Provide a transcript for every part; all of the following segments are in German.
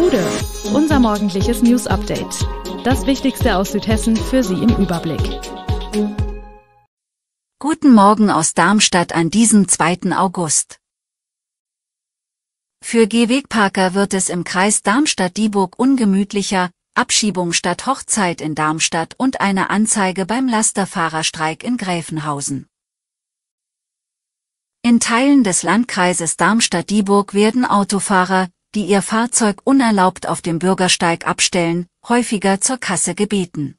Hude, unser morgendliches News Update. Das Wichtigste aus Südhessen für Sie im Überblick. Guten Morgen aus Darmstadt an diesem 2. August. Für Gehwegparker wird es im Kreis Darmstadt-Dieburg ungemütlicher, Abschiebung statt Hochzeit in Darmstadt und eine Anzeige beim Lasterfahrerstreik in Gräfenhausen. In Teilen des Landkreises Darmstadt-Dieburg werden Autofahrer, die ihr Fahrzeug unerlaubt auf dem Bürgersteig abstellen, häufiger zur Kasse gebeten.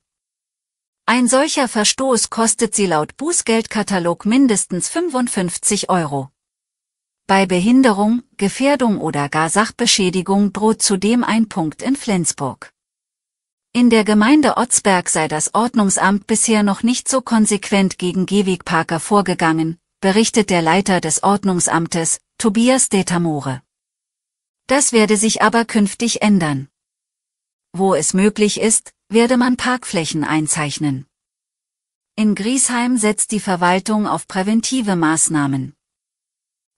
Ein solcher Verstoß kostet sie laut Bußgeldkatalog mindestens 55 Euro. Bei Behinderung, Gefährdung oder gar Sachbeschädigung droht zudem ein Punkt in Flensburg. In der Gemeinde Otzberg sei das Ordnungsamt bisher noch nicht so konsequent gegen Gehwegparker vorgegangen, berichtet der Leiter des Ordnungsamtes, Tobias Detamore. Das werde sich aber künftig ändern. Wo es möglich ist, werde man Parkflächen einzeichnen. In Griesheim setzt die Verwaltung auf präventive Maßnahmen.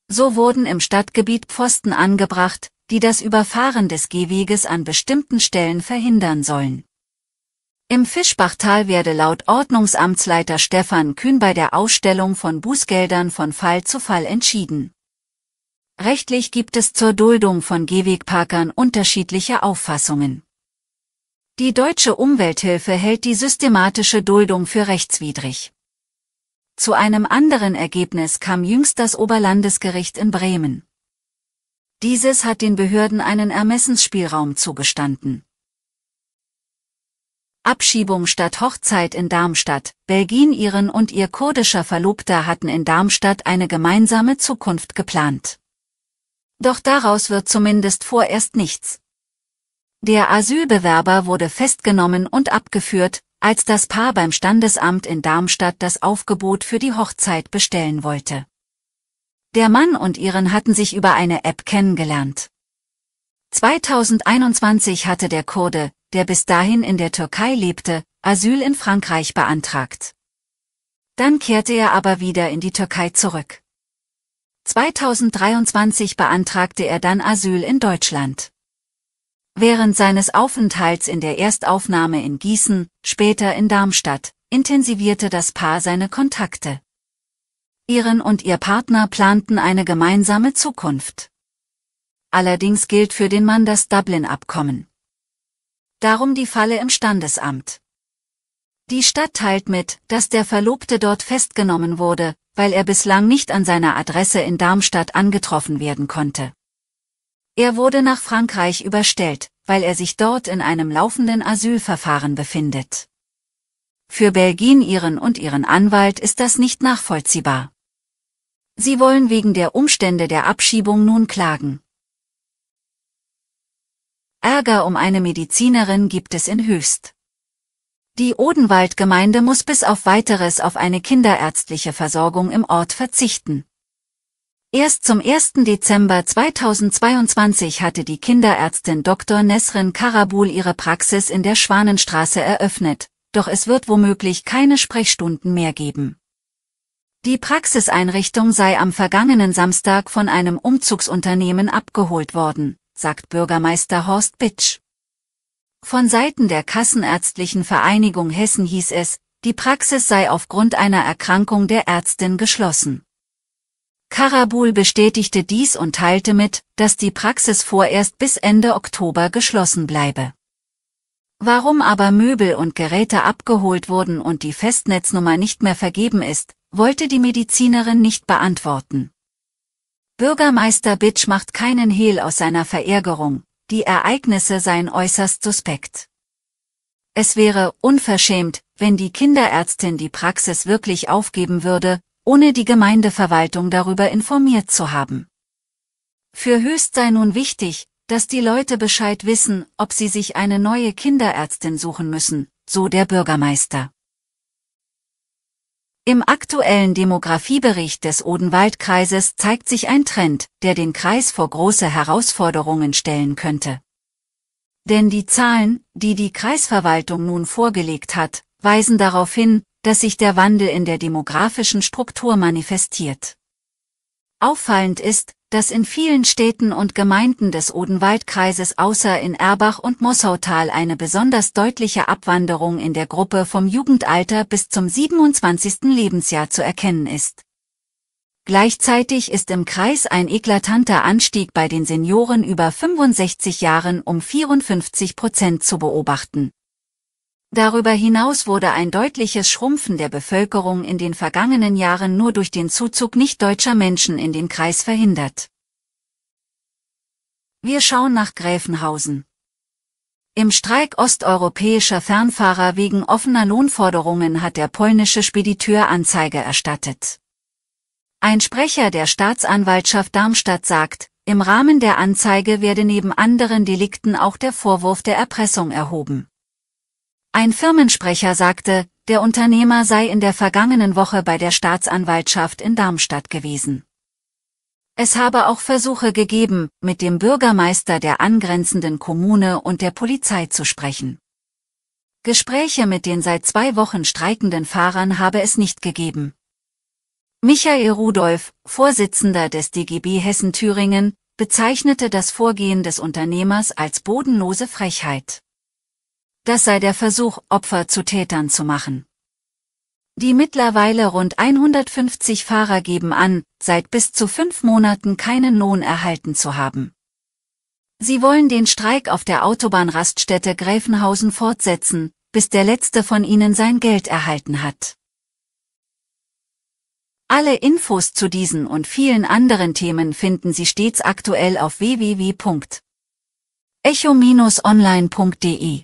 So wurden im Stadtgebiet Pfosten angebracht, die das Überfahren des Gehweges an bestimmten Stellen verhindern sollen. Im Fischbachtal werde laut Ordnungsamtsleiter Stefan Kühn bei der Ausstellung von Bußgeldern von Fall zu Fall entschieden. Rechtlich gibt es zur Duldung von Gehwegparkern unterschiedliche Auffassungen. Die deutsche Umwelthilfe hält die systematische Duldung für rechtswidrig. Zu einem anderen Ergebnis kam jüngst das Oberlandesgericht in Bremen. Dieses hat den Behörden einen Ermessensspielraum zugestanden. Abschiebung statt Hochzeit in Darmstadt. Belgien ihren und ihr kurdischer Verlobter hatten in Darmstadt eine gemeinsame Zukunft geplant. Doch daraus wird zumindest vorerst nichts. Der Asylbewerber wurde festgenommen und abgeführt, als das Paar beim Standesamt in Darmstadt das Aufgebot für die Hochzeit bestellen wollte. Der Mann und ihren hatten sich über eine App kennengelernt. 2021 hatte der Kurde, der bis dahin in der Türkei lebte, Asyl in Frankreich beantragt. Dann kehrte er aber wieder in die Türkei zurück. 2023 beantragte er dann Asyl in Deutschland. Während seines Aufenthalts in der Erstaufnahme in Gießen, später in Darmstadt, intensivierte das Paar seine Kontakte. Ihren und ihr Partner planten eine gemeinsame Zukunft. Allerdings gilt für den Mann das Dublin-Abkommen. Darum die Falle im Standesamt. Die Stadt teilt mit, dass der Verlobte dort festgenommen wurde, weil er bislang nicht an seiner Adresse in Darmstadt angetroffen werden konnte. Er wurde nach Frankreich überstellt, weil er sich dort in einem laufenden Asylverfahren befindet. Für Belgien ihren und ihren Anwalt ist das nicht nachvollziehbar. Sie wollen wegen der Umstände der Abschiebung nun klagen. Ärger um eine Medizinerin gibt es in Höchst. Die Odenwaldgemeinde muss bis auf Weiteres auf eine kinderärztliche Versorgung im Ort verzichten. Erst zum 1. Dezember 2022 hatte die Kinderärztin Dr. Nesrin Karabul ihre Praxis in der Schwanenstraße eröffnet, doch es wird womöglich keine Sprechstunden mehr geben. Die Praxiseinrichtung sei am vergangenen Samstag von einem Umzugsunternehmen abgeholt worden, sagt Bürgermeister Horst Bitsch. Von Seiten der Kassenärztlichen Vereinigung Hessen hieß es, die Praxis sei aufgrund einer Erkrankung der Ärztin geschlossen. Karabul bestätigte dies und teilte mit, dass die Praxis vorerst bis Ende Oktober geschlossen bleibe. Warum aber Möbel und Geräte abgeholt wurden und die Festnetznummer nicht mehr vergeben ist, wollte die Medizinerin nicht beantworten. Bürgermeister Bitsch macht keinen Hehl aus seiner Verärgerung, die Ereignisse seien äußerst suspekt. Es wäre unverschämt, wenn die Kinderärztin die Praxis wirklich aufgeben würde, ohne die Gemeindeverwaltung darüber informiert zu haben. Für Höchst sei nun wichtig, dass die Leute Bescheid wissen, ob sie sich eine neue Kinderärztin suchen müssen, so der Bürgermeister. Im aktuellen Demografiebericht des Odenwaldkreises zeigt sich ein Trend, der den Kreis vor große Herausforderungen stellen könnte. Denn die Zahlen, die die Kreisverwaltung nun vorgelegt hat, weisen darauf hin, dass sich der Wandel in der demografischen Struktur manifestiert. Auffallend ist, das in vielen Städten und Gemeinden des Odenwaldkreises außer in Erbach und Mossautal eine besonders deutliche Abwanderung in der Gruppe vom Jugendalter bis zum 27. Lebensjahr zu erkennen ist. Gleichzeitig ist im Kreis ein eklatanter Anstieg bei den Senioren über 65 Jahren um 54 Prozent zu beobachten. Darüber hinaus wurde ein deutliches Schrumpfen der Bevölkerung in den vergangenen Jahren nur durch den Zuzug nichtdeutscher Menschen in den Kreis verhindert. Wir schauen nach Gräfenhausen. Im Streik osteuropäischer Fernfahrer wegen offener Lohnforderungen hat der polnische Spediteur Anzeige erstattet. Ein Sprecher der Staatsanwaltschaft Darmstadt sagt, im Rahmen der Anzeige werde neben anderen Delikten auch der Vorwurf der Erpressung erhoben. Ein Firmensprecher sagte, der Unternehmer sei in der vergangenen Woche bei der Staatsanwaltschaft in Darmstadt gewesen. Es habe auch Versuche gegeben, mit dem Bürgermeister der angrenzenden Kommune und der Polizei zu sprechen. Gespräche mit den seit zwei Wochen streikenden Fahrern habe es nicht gegeben. Michael Rudolph, Vorsitzender des DGB Hessen-Thüringen, bezeichnete das Vorgehen des Unternehmers als bodenlose Frechheit. Das sei der Versuch, Opfer zu Tätern zu machen. Die mittlerweile rund 150 Fahrer geben an, seit bis zu fünf Monaten keinen Lohn erhalten zu haben. Sie wollen den Streik auf der Autobahnraststätte Gräfenhausen fortsetzen, bis der letzte von ihnen sein Geld erhalten hat. Alle Infos zu diesen und vielen anderen Themen finden Sie stets aktuell auf www.echo-online.de.